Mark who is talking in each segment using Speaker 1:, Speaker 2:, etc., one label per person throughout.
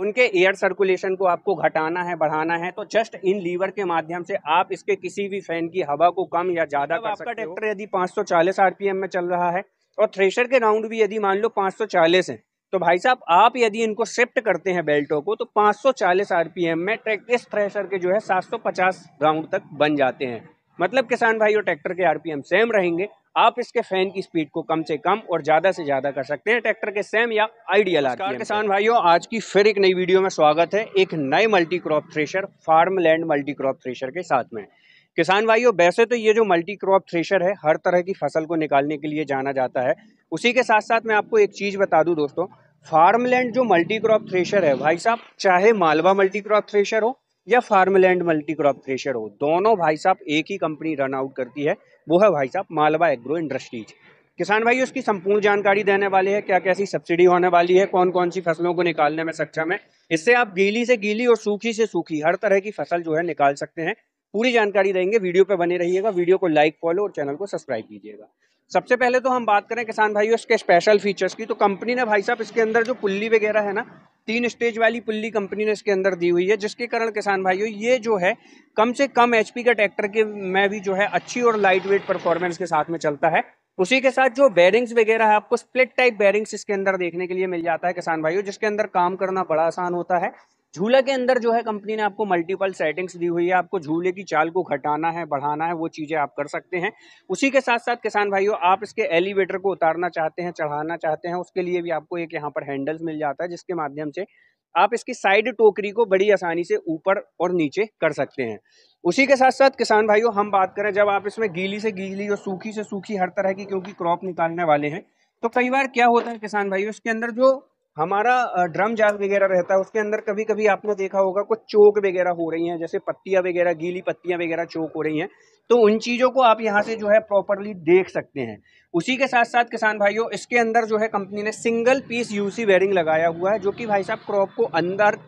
Speaker 1: उनके air circulation को आपको घटाना है बढ़ाना है तो जस्ट इन लीवर के माध्यम से आप इसके किसी भी फैन की हवा को कम या ज़्यादा कर सकते हो। यदि 540 आरपीएम में चल रहा है और थ्रेशर के राउंड भी यदि मान लो 540 है तो भाई साहब आप यदि इनको शिफ्ट करते हैं बेल्टों को तो 540 आरपीएम में इस थ्रेशर के जो है सात राउंड तक बन जाते हैं मतलब किसान भाई और ट्रैक्टर के आरपीएम सेम रहेंगे आप इसके फैन की स्पीड को कम से कम और ज़्यादा से ज़्यादा कर सकते हैं ट्रैक्टर के सेम या आइडियल किसान भाइयों आज की फिर एक नई वीडियो में स्वागत है एक नए multi crop thresher farm land multi crop thresher के साथ में किसान भाइयों वैसे तो ये जो मल्टी क्रॉप थ्रेशर है हर तरह की फसल को निकालने के लिए जाना जाता है उसी के साथ साथ मैं आपको एक चीज़ बता दूँ दोस्तों फार्मलैंड जो मल्टी क्रॉप थ्रेशर है भाई साहब चाहे मालवा मल्टी क्रॉप थ्रेशर हो या फार्मलैंड मल्टी क्रॉप थ्रेशर हो दोनों भाई साहब एक ही कंपनी रन आउट करती है वो है भाई साहब मालवा एग्रो इंडस्ट्रीज किसान भाई उसकी संपूर्ण जानकारी देने वाले हैं क्या कैसी सब्सिडी होने वाली है कौन कौन सी फसलों को निकालने में सक्षम है इससे आप गीली से गीली और सूखी से सूखी हर तरह की फसल जो है निकाल सकते हैं पूरी जानकारी देंगे वीडियो पे बने रहिएगा वीडियो को लाइक फॉलो और चैनल को सब्सक्राइब कीजिएगा सबसे पहले तो हम बात करें किसान भाइयों इसके स्पेशल फीचर्स की तो कंपनी ने भाई साहब इसके अंदर जो पुल्ली वगैरह है ना तीन स्टेज वाली पुल्ली कंपनी ने इसके अंदर दी हुई है जिसके कारण किसान भाइयों ये जो है कम से कम एचपी का ट्रैक्टर के में भी जो है अच्छी और लाइट वेट परफॉर्मेंस के साथ में चलता है उसी के साथ जो बैरिंग्स वगैरह है आपको स्प्लिट टाइप बैरिंग्स इसके अंदर देखने के लिए मिल जाता है किसान भाइयों जिसके अंदर काम करना बड़ा आसान होता है झूला के अंदर जो है कंपनी ने आपको मल्टीपल सेटिंग्स दी हुई है आपको झूले की चाल को घटाना है बढ़ाना है वो चीज़ें आप कर सकते हैं उसी के साथ साथ किसान भाइयों आप इसके एलिवेटर को उतारना चाहते हैं चढ़ाना चाहते हैं उसके लिए भी आपको एक यहाँ पर हैंडल्स मिल जाता है जिसके माध्यम से आप इसकी साइड टोकरी को बड़ी आसानी से ऊपर और नीचे कर सकते हैं उसी के साथ साथ किसान भाइयों हम बात करें जब आप इसमें गीली से गीली और सूखी से सूखी हर तरह की क्योंकि क्रॉप निकालने वाले हैं तो कई बार क्या होता है किसान भाइयों इसके अंदर जो हमारा ड्रम जाल वगैरह रहता है उसके अंदर कभी कभी आपने देखा होगा कुछ चोक वगैरह हो रही हैं जैसे पत्तियाँ वगैरह गीली पत्तियाँ वगैरह चोक हो रही हैं तो उन चीज़ों को आप यहाँ से जो है प्रॉपरली देख सकते हैं उसी के साथ साथ किसान भाइयों इसके अंदर जो है कंपनी ने सिंगल पीस यूसी वेयरिंग लगाया हुआ है जो कि भाई साहब क्रॉप को अंदर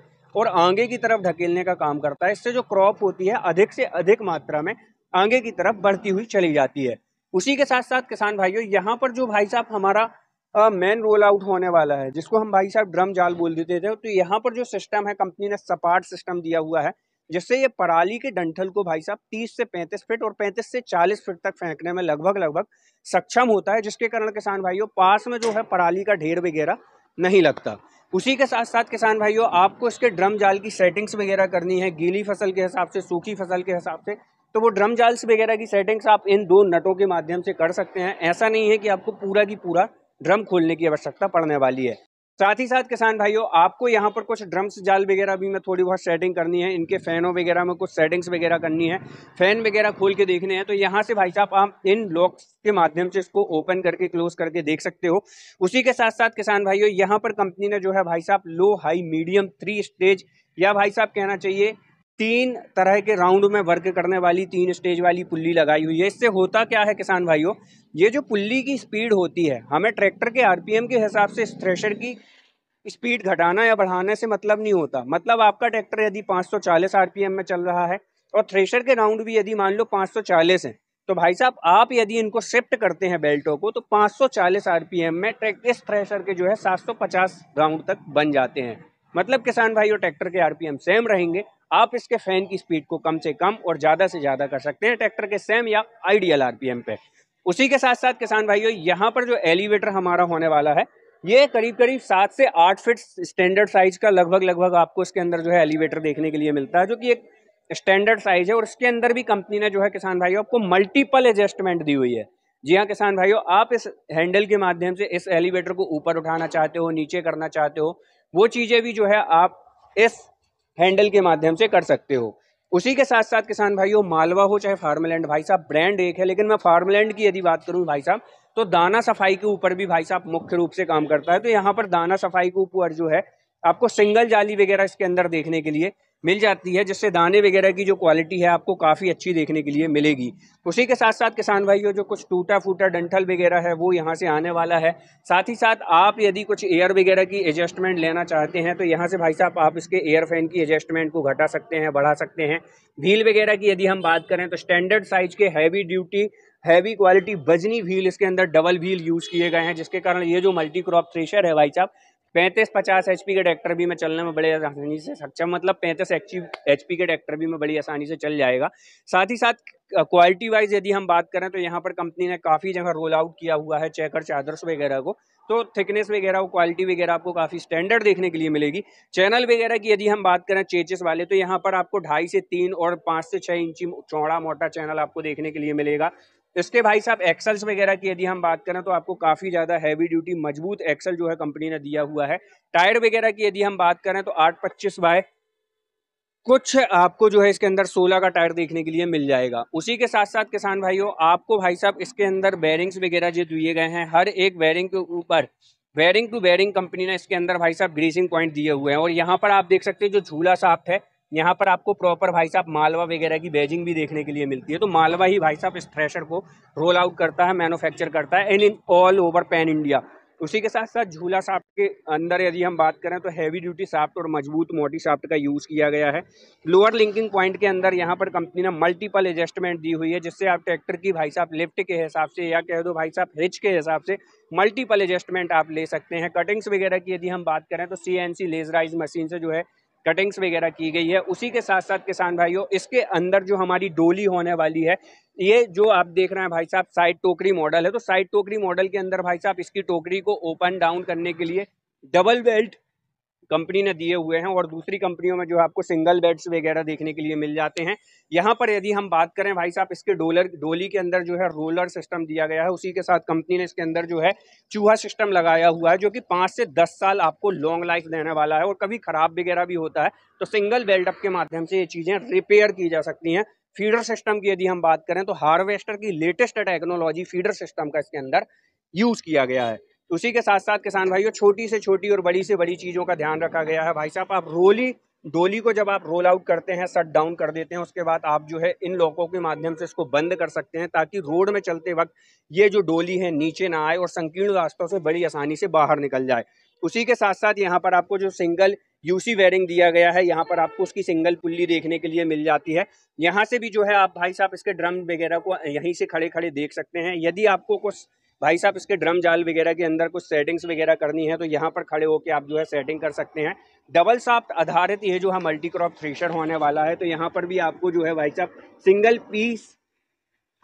Speaker 1: और आगे की तरफ ढकेलने का काम करता है इससे जो क्रॉप होती है अधिक से अधिक मात्रा में आगे की तरफ बढ़ती हुई चली जाती है उसी के साथ साथ किसान भाइयों यहाँ पर जो भाई साहब हमारा मेन रोल आउट होने वाला है जिसको हम भाई साहब ड्रम जाल बोल देते थे तो यहाँ पर जो सिस्टम है कंपनी ने सपाट सिस्टम दिया हुआ है जिससे ये पराली के डंठल को भाई साहब 30 से 35 फीट और 35 से 40 फीट तक फेंकने में लगभग लगभग सक्षम होता है जिसके कारण किसान भाइयों पास में जो है पराली का ढेर वगैरह नहीं लगता उसी के साथ साथ किसान भाइयों आपको इसके ड्रम जाल की सेटिंग्स वगैरह करनी है गीली फसल के हिसाब से सूखी फसल के हिसाब से तो वो ड्रम जाल्स वगैरह की सेटिंग्स आप इन दो नटों के माध्यम से कर सकते हैं ऐसा नहीं है कि आपको पूरा की पूरा ड्रम खोलने की आवश्यकता पड़ने वाली है साथ ही साथ किसान भाइयों आपको यहाँ पर कुछ ड्रम्स जाल वगैरह भी मैं थोड़ी बहुत सेटिंग करनी है इनके फैनों वगैरह में कुछ सेटिंग्स वगैरह करनी है फैन वगैरह खोल के देखने हैं तो यहाँ से भाई साहब आप इन लॉक्स के माध्यम से इसको ओपन करके क्लोज करके देख सकते हो उसी के साथ साथ किसान भाइयों यहाँ पर कंपनी ने जो है भाई साहब low high medium three stage या भाई साहब कहना चाहिए तीन तरह के राउंड में वर्क करने वाली तीन स्टेज वाली पुल्ली लगाई हुई है इससे होता क्या है किसान भाइयों ये जो पुल्ली की स्पीड होती है हमें ट्रैक्टर के आरपीएम के हिसाब से थ्रेशर की स्पीड घटाना या बढ़ाने से मतलब नहीं होता मतलब आपका ट्रैक्टर यदि 540 आरपीएम में चल रहा है और थ्रेशर के राउंड भी यदि मान लो पाँच हैं तो भाई साहब आप यदि इनको शिफ्ट करते हैं बेल्टों को तो पाँच सौ में ट्रैक्टर इस थ्रेशर के जो है सात राउंड तक बन जाते हैं मतलब किसान भाई और ट्रैक्टर के आरपीएम सेम रहेंगे आप इसके फैन की स्पीड को कम से कम और ज़्यादा से ज़्यादा कर सकते हैं ट्रैक्टर के सेम या आइडियल आरपीएम पे उसी के साथ साथ किसान भाइयों यहाँ पर जो एलिवेटर हमारा होने वाला है ये करीब करीब सात से आठ फिट स्टैंडर्ड साइज का लगभग लगभग आपको इसके अंदर जो है एलिवेटर देखने के लिए मिलता है जो कि एक स्टैंडर्ड साइज है और इसके अंदर भी कंपनी ने जो है किसान भाइयों आपको मल्टीपल एडजस्टमेंट दी हुई है जी हाँ किसान भाइयों आप इस हैंडल के माध्यम से इस एलिवेटर को ऊपर उठाना चाहते हो नीचे करना चाहते हो वो चीज़ें भी जो है आप इस हैंडल के माध्यम से कर सकते हो उसी के साथ साथ किसान भाइयों मालवा हो चाहे फार्मलैंड भाई साहब ब्रांड एक है लेकिन मैं फार्मलैंड की यदि बात करूँ भाई साहब तो दाना सफाई के ऊपर भी भाई साहब मुख्य रूप से काम करता है तो यहाँ पर दाना सफाई के ऊपर जो है आपको सिंगल जाली वगैरह इसके अंदर देखने के लिए मिल जाती है जिससे दाने वगैरह की जो क्वालिटी है आपको काफ़ी अच्छी देखने के लिए मिलेगी उसी के साथ साथ किसान भाइयों जो कुछ टूटा फूटा डंठल वगैरह है वो यहाँ से आने वाला है साथ ही साथ आप यदि कुछ एयर वगैरह की एडजस्टमेंट लेना चाहते हैं तो यहाँ से भाई साहब आप इसके एयर फैन की एडजस्टमेंट को घटा सकते हैं बढ़ा सकते हैं व्हील वगैरह की यदि हम बात करें तो स्टैंडर्ड साइज के हैवी ड्यूटी हैवी क्वालिटी बजनी व्हील इसके अंदर डबल व्हील यूज़ किए गए हैं जिसके कारण ये जो मल्टी क्रॉप थ्रेशर है भाई साहब पैंतीस पचास एच के ट्रैक्टर भी मैं चलने में बड़े आसानी से सक्षम मतलब पैंतीस एच के ट्रैक्टर भी मैं बड़ी आसानी से चल जाएगा साथ ही साथ क्वालिटी वाइज यदि हम बात करें तो यहाँ पर कंपनी ने काफ़ी जगह रोल आउट किया हुआ है चेकर चादर्स वगैरह को तो थिकनेस वगैरह क्वालिटी वगैरह आपको काफ़ी स्टैंडर्ड देखने के लिए मिलेगी चैनल वगैरह की यदि हम बात करें चेचेस वाले तो यहाँ पर आपको ढाई से तीन और पाँच से छः इंची चौड़ा मोटा चैनल आपको देखने के लिए मिलेगा इसके भाई साहब एक्सल्स वगैरह की यदि हम बात करें तो आपको काफ़ी ज़्यादा हैवी ड्यूटी मजबूत एक्सल जो है कंपनी ने दिया हुआ है टायर वगैरह की यदि हम बात करें तो आठ पच्चीस बाय कुछ आपको जो है इसके अंदर 16 का टायर देखने के लिए मिल जाएगा उसी के साथ साथ किसान भाइयों आपको भाई साहब इसके अंदर बैरिंग्स वगैरह जो दिए गए हैं हर एक बैरिंग के ऊपर बैरिंग टू बैरिंग कंपनी ने इसके अंदर भाई साहब ग्रीसिंग पॉइंट दिए हुए हैं और यहाँ पर आप देख सकते हैं जो झूला साफ्ट है यहाँ पर आपको प्रॉपर भाई साहब मालवा वगैरह की बैजिंग भी देखने के लिए मिलती है तो मालवा ही भाई साहब इस थ्रेशर को रोल आउट करता है मैनुफैक्चर करता है and in all over pan India उसी के साथ साथ झूला साफ्ट के अंदर यदि हम बात करें तो हैवी ड्यूटी साफ्ट और मजबूत मोटी साफ्ट का यूज़ किया गया है लोअर लिंकिंग पॉइंट के अंदर यहाँ पर कंपनी ने मल्टीपल एडजस्टमेंट दी हुई है जिससे आप ट्रैक्टर की भाई साहब लिफ्ट के हिसाब से या कह दो भाई साहब हिच के हिसाब से मल्टीपल एडजस्टमेंट आप ले सकते हैं कटिंग्स वगैरह की यदि हम बात करें तो सी एन सी लेजराइज मशीन से जो है कटिंग्स वगैरह की गई है उसी के साथ साथ किसान भाइयों इसके अंदर जो हमारी डोली होने वाली है ये जो आप देख रहे हैं भाई साहब साइड टोकरी मॉडल है तो साइड टोकरी मॉडल के अंदर भाई साहब इसकी टोकरी को ओपन डाउन करने के लिए डबल बेल्ट कंपनी ने दिए हुए हैं और दूसरी कंपनियों में जो आपको सिंगल बेड्स वगैरह देखने के लिए मिल जाते हैं यहाँ पर यदि हम बात करें भाई साहब इसके डोलर डोली के अंदर जो है रोलर सिस्टम दिया गया है उसी के साथ कंपनी ने इसके अंदर जो है चूहा सिस्टम लगाया हुआ है जो कि पाँच से दस साल आपको लॉन्ग लाइफ देने वाला है और कभी खराब वगैरह भी होता है तो सिंगल बेल्टअप के माध्यम से ये चीज़ें रिपेयर की जा सकती हैं फीडर सिस्टम की यदि हम बात करें तो हार्वेस्टर की लेटेस्ट टेक्नोलॉजी फीडर सिस्टम का इसके अंदर यूज़ किया गया है उसी के साथ साथ किसान भाइयों छोटी से छोटी और बड़ी से बड़ी चीज़ों का ध्यान रखा गया है भाई साहब आप रोली डोली को जब आप रोल आउट करते हैं शट डाउन कर देते हैं उसके बाद आप जो है इन लोगों के माध्यम से इसको बंद कर सकते हैं ताकि रोड में चलते वक्त ये जो डोली है नीचे ना आए और संकीर्ण रास्तों से बड़ी आसानी से बाहर निकल जाए उसी के साथ साथ यहाँ पर आपको जो सिंगल यूसी वेयरिंग दिया गया है यहाँ पर आपको उसकी सिंगल पुल्ली देखने के लिए मिल जाती है यहाँ से भी जो है आप भाई साहब इसके ड्रम वगैरह को यहीं से खड़े खड़े देख सकते हैं यदि आपको कुछ भाई साहब इसके ड्रम जाल वगैरह के अंदर कुछ सेटिंग्स वगैरह करनी है तो यहाँ पर खड़े होकर आप जो है सेटिंग कर सकते हैं डबल साफ्ट आधारित ये जो है मल्टी क्रॉप थ्रेशर होने वाला है तो यहाँ पर भी आपको जो है भाई साहब सिंगल पीस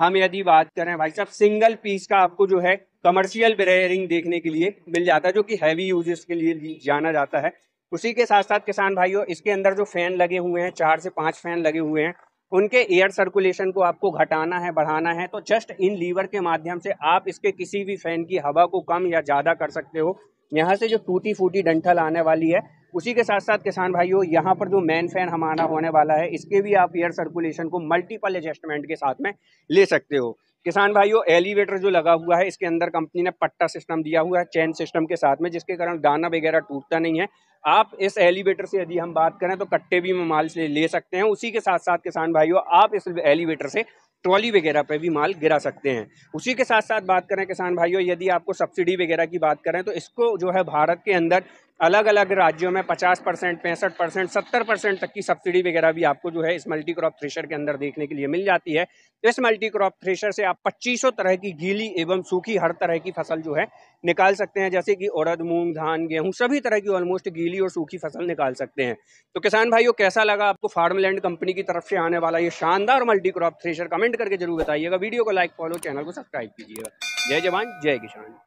Speaker 1: हम यदि बात करें भाई साहब सिंगल पीस का आपको जो है कमर्शियल ब्रेयरिंग देखने के लिए मिल जाता है जो कि हैवी यूजेस के लिए जाना जाता है उसी के साथ साथ किसान भाइयों इसके अंदर जो फैन लगे हुए हैं चार से पाँच फैन लगे हुए हैं उनके एयर सर्कुलेशन को आपको घटाना है बढ़ाना है तो जस्ट इन लीवर के माध्यम से आप इसके किसी भी फैन की हवा को कम या ज़्यादा कर सकते हो यहाँ से जो टूटी फूटी डंठल आने वाली है उसी के साथ साथ किसान भाइयों यहाँ पर जो मेन फैन हमारा होने वाला है इसके भी आप एयर सर्कुलेशन को मल्टीपल एडजस्टमेंट के साथ में ले सकते हो किसान भाइयों एलिवेटर जो लगा हुआ है इसके अंदर कंपनी ने पट्टा सिस्टम दिया हुआ है चैन सिस्टम के साथ में जिसके कारण दाना वगैरह टूटता नहीं है आप इस एलिवेटर से यदि हम बात करें तो कट्टे भी माल से ले सकते हैं उसी के साथ साथ किसान भाइयों आप इस एलिवेटर से ट्रॉली वगैरह पर भी माल गिरा सकते हैं उसी के साथ साथ बात करें किसान भाइयों यदि आपको सब्सिडी वगैरह की बात करें तो इसको जो है भारत के अंदर अलग अलग राज्यों में 50 परसेंट पैंसठ परसेंट सत्तर परसेंट तक की सब्सिडी वगैरह भी आपको जो है इस मल्टी क्रॉप थ्रेशर के अंदर देखने के लिए मिल जाती है तो इस मल्टी क्रॉप थ्रेशर से आप पच्चीसों तरह की गीली एवं सूखी हर तरह की फसल जो है निकाल सकते हैं जैसे कि उड़द मूंग धान गेहूँ सभी तरह की ऑलमोस्ट गीली और सूखी फसल निकाल सकते हैं तो किसान भाइयों कैसा लगा आपको फार्मलैंड कंपनी की तरफ से आने वाला ये शानदार मल्टी क्रॉप थ्रेशर कमेंट करके जरूर बताइएगा वीडियो को लाइक फॉलो चैनल को सब्सक्राइब कीजिएगा जय जवान जय किसान